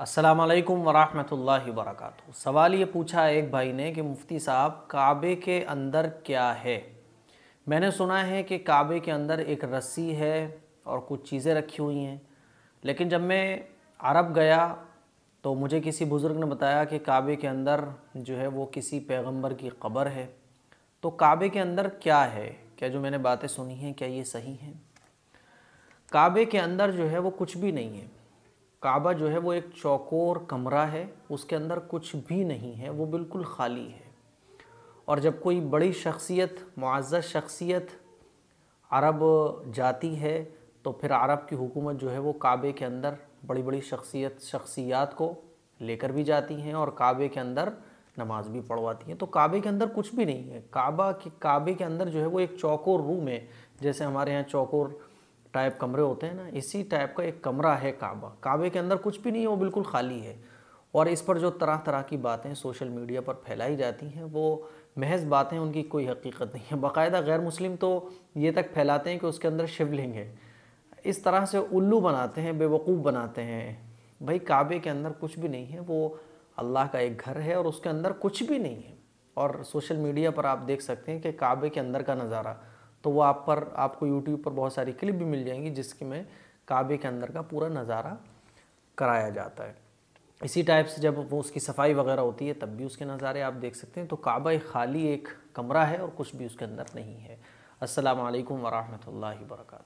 असलकम वरहमल वरक सवाल ये पूछा एक भाई ने कि मुफ्ती साहब काबे के अंदर क्या है मैंने सुना है कि काबे के अंदर एक रस्सी है और कुछ चीज़ें रखी हुई हैं लेकिन जब मैं अरब गया तो मुझे किसी बुज़ुर्ग ने बताया कि काबे के अंदर जो है वो किसी पैगंबर की कब्र है तो काबे के अंदर क्या है क्या जो मैंने बातें सुनी हैं क्या ये सही हैं काबे के अंदर जो है वो कुछ भी नहीं है काबा जो है वो एक चौकोर कमरा है उसके अंदर कुछ भी नहीं है वो बिल्कुल खाली है और जब कोई बड़ी शख्सियत मुआज़ शख्सियत अरब जाती है तो फिर अरब की हुकूमत जो है वो काबे के अंदर बड़ी बड़ी शख्सियत शख्सियात को लेकर भी जाती हैं और काबे के अंदर नमाज भी पढ़वाती हैं तो काबे के अंदर कुछ भी नहीं है काबा के काबे के अंदर जो है वो एक चौकोर रूम है जैसे हमारे यहाँ चौकोर टाइप कमरे होते हैं ना इसी टाइप का एक कमरा है काबा काबे के अंदर कुछ भी नहीं है वो बिल्कुल खाली है और इस पर जो तरह तरह की बातें सोशल मीडिया पर फैलाई जाती हैं वो महज बातें उनकी कोई हकीकत नहीं है बाकायदा गैर मुस्लिम तो ये तक फैलाते हैं कि उसके अंदर शिवलिंग है इस तरह से उल्लू बनाते हैं बेवकूफ़ बनाते हैं भाई काबे के अंदर कुछ भी नहीं है वो अल्लाह का एक घर है और उसके अंदर कुछ भी नहीं है और सोशल मीडिया पर आप देख सकते हैं कि काबे के अंदर का नज़ारा तो वो आप पर आपको यूट्यूब पर बहुत सारी क्लिप भी मिल जाएंगी जिसके में काबे के अंदर का पूरा नज़ारा कराया जाता है इसी टाइप से जब वो उसकी सफाई वगैरह होती है तब भी उसके नज़ारे आप देख सकते हैं तो काबा एक खाली एक कमरा है और कुछ भी उसके अंदर नहीं है असलकम वरहमल वर्का